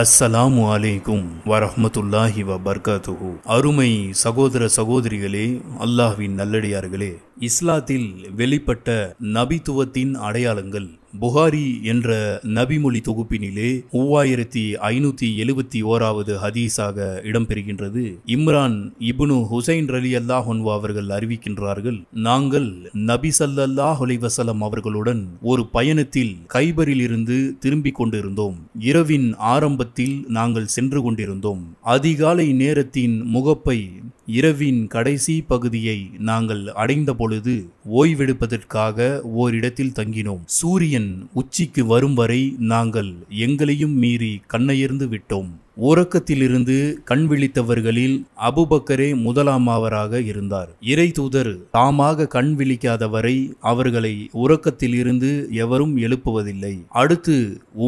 அஸ்ஸலாமு அலைக்கும் வரஹமத்துல்லாஹி வ பர்காத்துஹு அருமை சகோதர சகோதரிகளே அல்லாஹ்வின் நல்லடியார்களே இஸ்லாத்தில் வெளிப்பட்ட நபித்துவத்தின் அடையாளங்கள் புகாரி என்ற நபிமொழி தொகுப்பினிலே மூவாயிரத்தி ஐநூத்தி எழுபத்தி ஓராவது ஹதீஸாக இடம்பெறுகின்றது இம்ரான் இப்னு ஹுசைன் அலி அல்லாஹொன்வா அவர்கள் அறிவிக்கின்றார்கள் நாங்கள் நபி சல்லாஹ் வசலம் அவர்களுடன் ஒரு பயணத்தில் கைபரில் இருந்து திரும்பிக் கொண்டிருந்தோம் இரவின் ஆரம்பத்தில் நாங்கள் சென்று கொண்டிருந்தோம் அதிகாலை நேரத்தின் முகப்பை இரவின் கடைசி பகுதியை நாங்கள் அடைந்த பொழுது ஓய்வெடுப்பதற்காக ஓரிடத்தில் தங்கினோம் சூரியன் உச்சிக்கு வரும் வரை நாங்கள் எங்களையும் மீறி கண்ணையர்ந்து விட்டோம் உறக்கத்திலிருந்து கண் விழித்தவர்களில் அபுபக்கரே முதலாமாவராக இருந்தார் இறை தூதர் தாமாக கண் விழிக்காத வரை அவர்களை உறக்கத்திலிருந்து எவரும் எழுப்புவதில்லை அடுத்து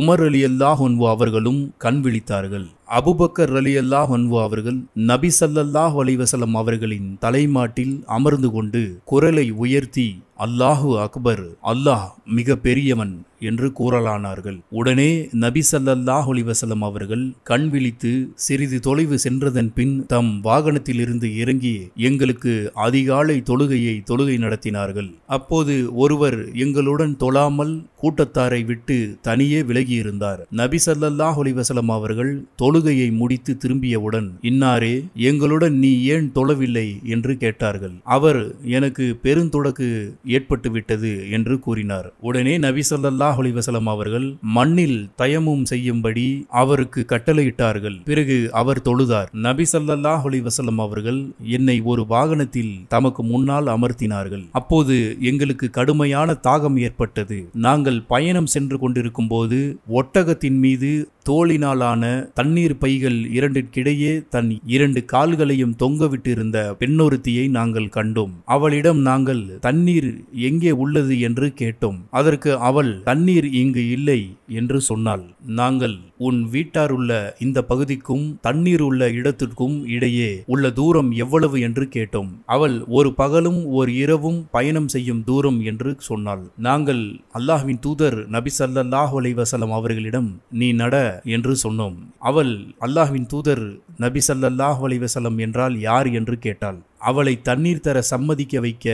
உமர் அலி அல்லாஹ் அவர்களும் கண் விழித்தார்கள் அபுபக்கர் அலி அல்லாஹ் ஒன்பு அவர்கள் நபி சல்லல்லாஹ் அலிவசலம் அவர்களின் தலைமாட்டில் அமர்ந்து கொண்டு குரலை உயர்த்தி அல்லாஹு அக்பர் அல்லாஹ் மிக பெரியவன் என்று கூறலானார்கள் உடனே நபி சல்லல்லாஹ் ஒலிவசலம் அவர்கள் கண் விழித்து சிறிது தொலைவு சென்றதன் பின் தம் வாகனத்திலிருந்து இறங்கி எங்களுக்கு அதிகாலை தொழுகையை தொழுகை நடத்தினார்கள் அப்போது ஒருவர் எங்களுடன் தொழாமல் கூட்டத்தாரை விட்டு தனியே விலகியிருந்தார் நபி சல்லல்லாஹ் ஒலிவசலம் அவர்கள் தொழுகையை முடித்து திரும்பியவுடன் இன்னாரே எங்களுடன் நீ ஏன் தொழவில்லை என்று கேட்டார்கள் அவர் எனக்கு பெருந்தொடக்கு ஏற்பட்டுவிட்டது என்று கூறினார் உடனே நபி சொல்லல்லா சல்லாஹுலி அவர்கள் மண்ணில் தயமும் செய்யும்படி அவருக்கு கட்டளையிட்டார்கள் பிறகு அவர் தொழுதார் நபி சல்லாஹ் வசலம் அவர்கள் என்னை ஒரு வாகனத்தில் தமக்கு முன்னால் அமர்த்தினார்கள் அப்போது எங்களுக்கு கடுமையான தாகம் ஏற்பட்டது நாங்கள் பயணம் சென்று கொண்டிருக்கும் போது ஒட்டகத்தின் மீது தோளினாலான தண்ணீர் பைகள் இரண்டிற்கிடையே தன் இரண்டு கால்களையும் தொங்கவிட்டிருந்த பெண்ணொருத்தியை நாங்கள் கண்டோம் அவளிடம் நாங்கள் தண்ணீர் எங்கே உள்ளது என்று கேட்டோம் அதற்கு அவள் தண்ணீர் இங்கு இல்லை என்று சொன்னாள் நாங்கள் உன் வீட்டாருள்ள இந்த பகுதிக்கும் தண்ணீர் உள்ள இடத்திற்கும் இடையே உள்ள தூரம் எவ்வளவு என்று கேட்டோம் அவள் ஒரு பகலும் ஒரு இரவும் பயணம் செய்யும் தூரம் என்று சொன்னாள் நாங்கள் அல்லாஹ்வின் தூதர் நபி சல்லாஹ் அலைவசலம் அவர்களிடம் நீ நட என்று சொன்னோம் அவள் அல்லாஹ்வின் தூதர் நபி சல்லாஹ் அலைவசல்லம் என்றால் யார் என்று கேட்டாள் அவளை தண்ணீர் தர சம்மதிக்க வைக்க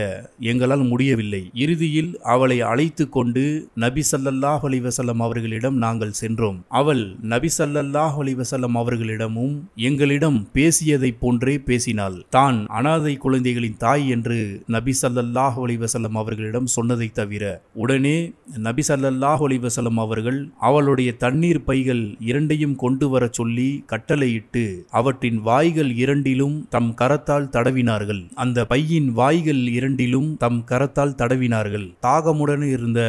எங்களால் முடியவில்லை இறுதியில் அவளை அழைத்து கொண்டு நபி சல்லல்லாஹ் அலிவசல்லம் அவர்களிடம் நாங்கள் சென்றோம் அவள் நபி சல்லல்லாஹ் அலிவசல்லம் அவர்களிடமும் எங்களிடம் பேசியதைப் போன்றே பேசினாள் தான் அனாதை குழந்தைகளின் தாய் என்று நபி சல்லல்லாஹ் அலிவசல்லம் அவர்களிடம் சொன்னதை தவிர உடனே நபி சல்லல்லாஹ் அலிவசல்லம் அவர்கள் அவளுடைய தண்ணீர் பைகள் இரண்டையும் கொண்டு வரச் சொல்லி கட்டளையிட்டு அவற்றின் வாய்கள் இரண்டிலும் தம் கரத்தால் தடவினார் தடவினார்கள் அந்த பையின் வாய்கள் இரண்டிலும் தம் கரத்தால் தடவினார்கள் தாகமுடன் இருந்த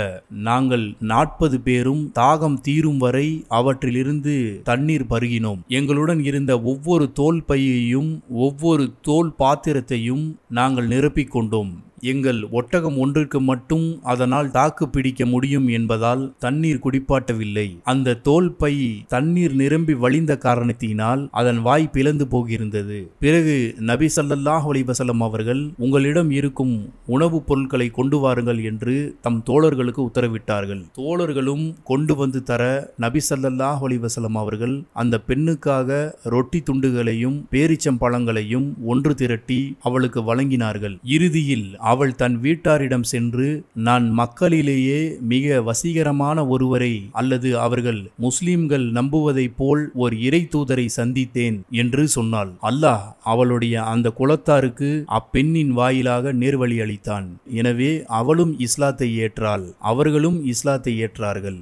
நாங்கள் நாற்பது பேரும் தாகம் தீரும் வரை அவற்றிலிருந்து தண்ணீர் பருகினோம் எங்களுடன் இருந்த ஒவ்வொரு தோல் பையையும் ஒவ்வொரு தோல் பாத்திரத்தையும் நாங்கள் நிரப்பிக்கொண்டோம் எங்கள் ஒட்டகம் ஒன்றிற்கு மட்டும் அதனால் தாக்கு பிடிக்க முடியும் என்பதால் தண்ணீர் குடிப்பாட்டவில்லை அந்த தோல் பை தண்ணீர் நிரம்பி வழிந்த காரணத்தினால் அதன் வாய் பிளந்து போகிருந்தது பிறகு நபி சல்லாஹ் அலிவசலம் அவர்கள் உங்களிடம் இருக்கும் உணவுப் பொருட்களை கொண்டு வாருங்கள் என்று தம் தோழர்களுக்கு உத்தரவிட்டார்கள் தோழர்களும் கொண்டு வந்து தர நபி சல்லாஹ் அலிவசலம் அவர்கள் அந்த பெண்ணுக்காக ரொட்டி துண்டுகளையும் பேரிச்சம் பழங்களையும் ஒன்று திரட்டி அவளுக்கு வழங்கினார்கள் இறுதியில் அவள் தன் வீட்டாரிடம் சென்று நான் மக்களிலேயே மிக வசீகரமான ஒருவரை அல்லது அவர்கள் முஸ்லிம்கள் நம்புவதைப் போல் ஒரு இறை தூதரை சந்தித்தேன் என்று சொன்னாள் அல்லாஹ் அவளுடைய அந்த குலத்தாருக்கு அப்பெண்ணின் வாயிலாக நேர்வழி அளித்தான் எனவே அவளும் இஸ்லாத்தை ஏற்றாள் அவர்களும் இஸ்லாத்தை ஏற்றார்கள்